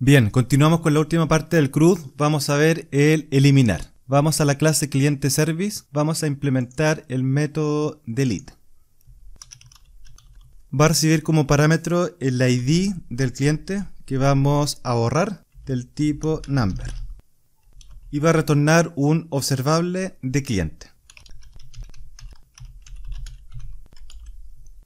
Bien, continuamos con la última parte del CRUD. Vamos a ver el eliminar. Vamos a la clase cliente service. Vamos a implementar el método delete. Va a recibir como parámetro el ID del cliente que vamos a borrar del tipo number. Y va a retornar un observable de cliente.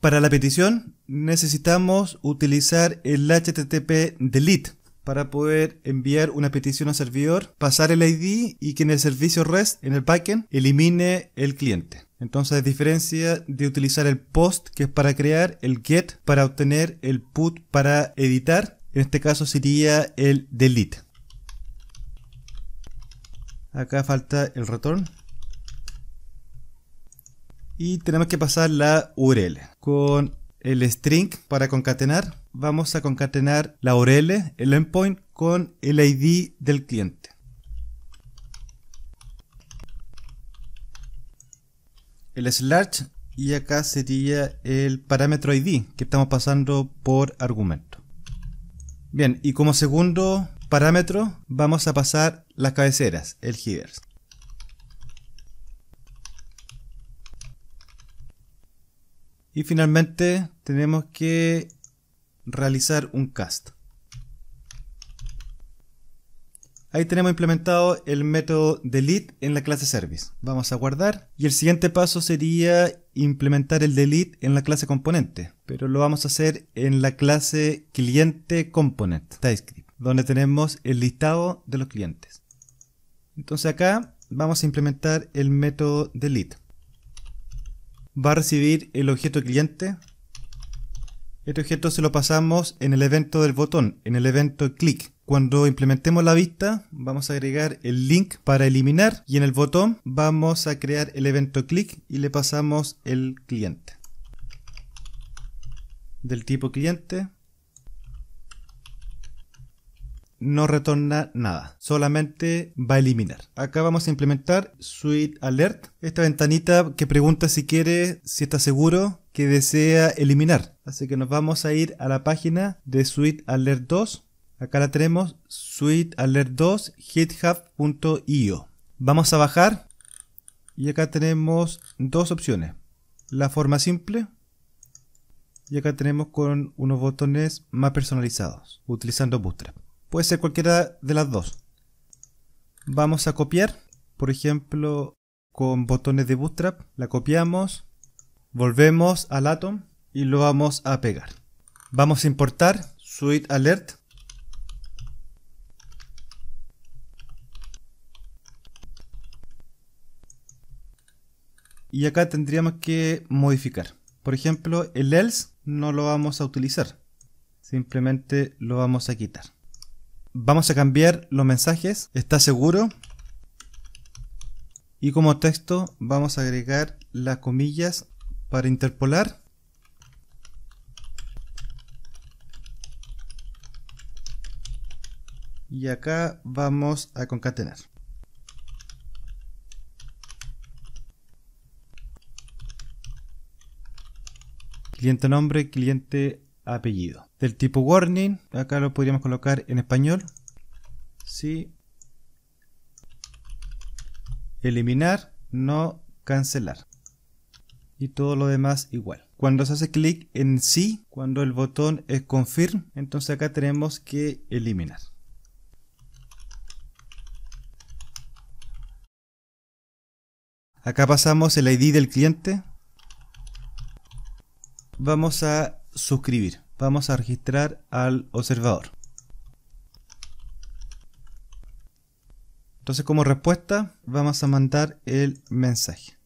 Para la petición necesitamos utilizar el HTTP delete para poder enviar una petición al servidor, pasar el ID y que en el servicio REST, en el backend, elimine el cliente. Entonces, a diferencia de utilizar el POST, que es para crear, el GET para obtener, el PUT para editar, en este caso sería el DELETE. Acá falta el return. Y tenemos que pasar la URL con el string para concatenar, vamos a concatenar la URL, el endpoint, con el ID del cliente. El slash y acá sería el parámetro ID que estamos pasando por argumento. Bien, y como segundo parámetro vamos a pasar las cabeceras, el headers. Y finalmente tenemos que realizar un cast. Ahí tenemos implementado el método delete en la clase service. Vamos a guardar. Y el siguiente paso sería implementar el delete en la clase componente. Pero lo vamos a hacer en la clase cliente component TypeScript, donde tenemos el listado de los clientes. Entonces acá vamos a implementar el método delete va a recibir el objeto cliente. Este objeto se lo pasamos en el evento del botón, en el evento click. Cuando implementemos la vista, vamos a agregar el link para eliminar y en el botón vamos a crear el evento click y le pasamos el cliente. Del tipo cliente, no retorna nada, solamente va a eliminar. Acá vamos a implementar Suite Alert, esta ventanita que pregunta si quiere, si está seguro que desea eliminar. Así que nos vamos a ir a la página de Suite Alert 2. Acá la tenemos, Suite Alert 2, github.io. Vamos a bajar y acá tenemos dos opciones. La forma simple y acá tenemos con unos botones más personalizados, utilizando Bootstrap. Puede ser cualquiera de las dos. Vamos a copiar, por ejemplo, con botones de Bootstrap. La copiamos, volvemos al Atom y lo vamos a pegar. Vamos a importar Suite Alert. Y acá tendríamos que modificar. Por ejemplo, el else no lo vamos a utilizar. Simplemente lo vamos a quitar. Vamos a cambiar los mensajes. ¿Está seguro? Y como texto vamos a agregar las comillas para interpolar. Y acá vamos a concatenar. Cliente nombre, cliente apellido. Del tipo warning, acá lo podríamos colocar en español. Sí. Eliminar, no cancelar. Y todo lo demás igual. Cuando se hace clic en sí, cuando el botón es confirm, entonces acá tenemos que eliminar. Acá pasamos el ID del cliente. Vamos a suscribir. Vamos a registrar al observador. Entonces como respuesta vamos a mandar el mensaje.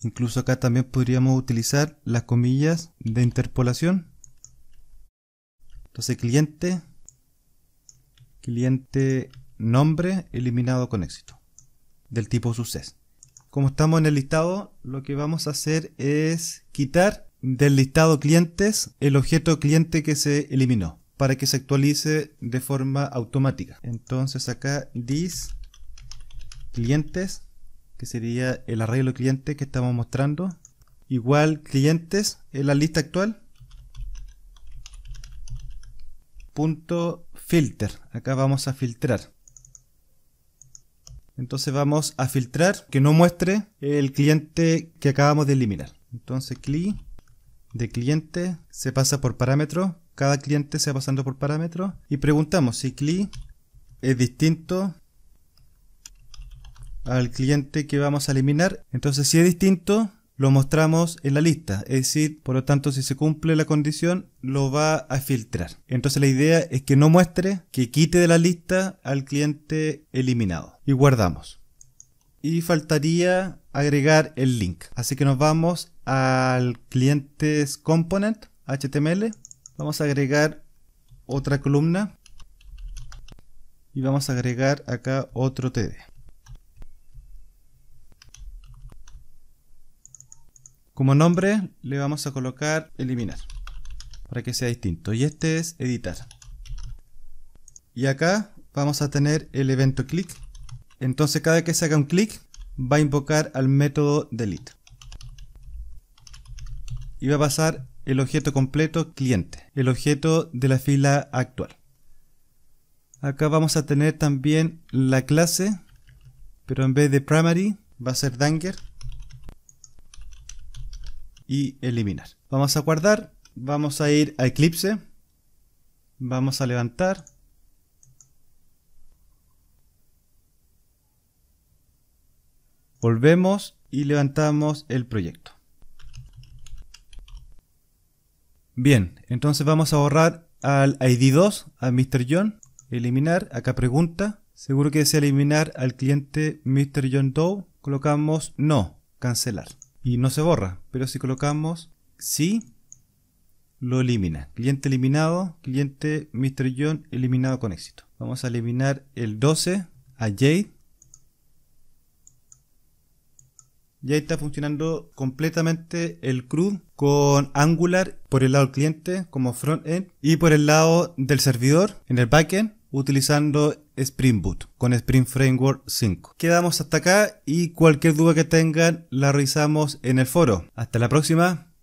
Incluso acá también podríamos utilizar las comillas de interpolación entonces cliente, cliente nombre eliminado con éxito del tipo success. Como estamos en el listado, lo que vamos a hacer es quitar del listado clientes el objeto cliente que se eliminó para que se actualice de forma automática. Entonces acá this clientes, que sería el arreglo cliente que estamos mostrando, igual clientes en la lista actual punto filter acá vamos a filtrar entonces vamos a filtrar que no muestre el cliente que acabamos de eliminar entonces clic de cliente se pasa por parámetro cada cliente se va pasando por parámetro y preguntamos si clic es distinto al cliente que vamos a eliminar entonces si es distinto lo mostramos en la lista, es decir, por lo tanto si se cumple la condición lo va a filtrar. Entonces la idea es que no muestre, que quite de la lista al cliente eliminado y guardamos. Y faltaría agregar el link. Así que nos vamos al clientes component HTML, vamos a agregar otra columna y vamos a agregar acá otro TD. Como nombre le vamos a colocar eliminar para que sea distinto. Y este es editar. Y acá vamos a tener el evento click. Entonces cada vez que se haga un clic va a invocar al método delete. Y va a pasar el objeto completo cliente, el objeto de la fila actual. Acá vamos a tener también la clase, pero en vez de primary va a ser Danger y eliminar. Vamos a guardar, vamos a ir a Eclipse, vamos a levantar. Volvemos y levantamos el proyecto. Bien, entonces vamos a borrar al ID2, a Mr. John, eliminar, acá pregunta, seguro que desea eliminar al cliente Mr. John Doe, colocamos no, cancelar y no se borra, pero si colocamos sí, lo elimina. Cliente eliminado, cliente Mr. John eliminado con éxito. Vamos a eliminar el 12 a Jade. Ya está funcionando completamente el CRUD con Angular por el lado del cliente como front-end y por el lado del servidor en el backend utilizando Spring Boot con Spring Framework 5. Quedamos hasta acá y cualquier duda que tengan la revisamos en el foro. Hasta la próxima.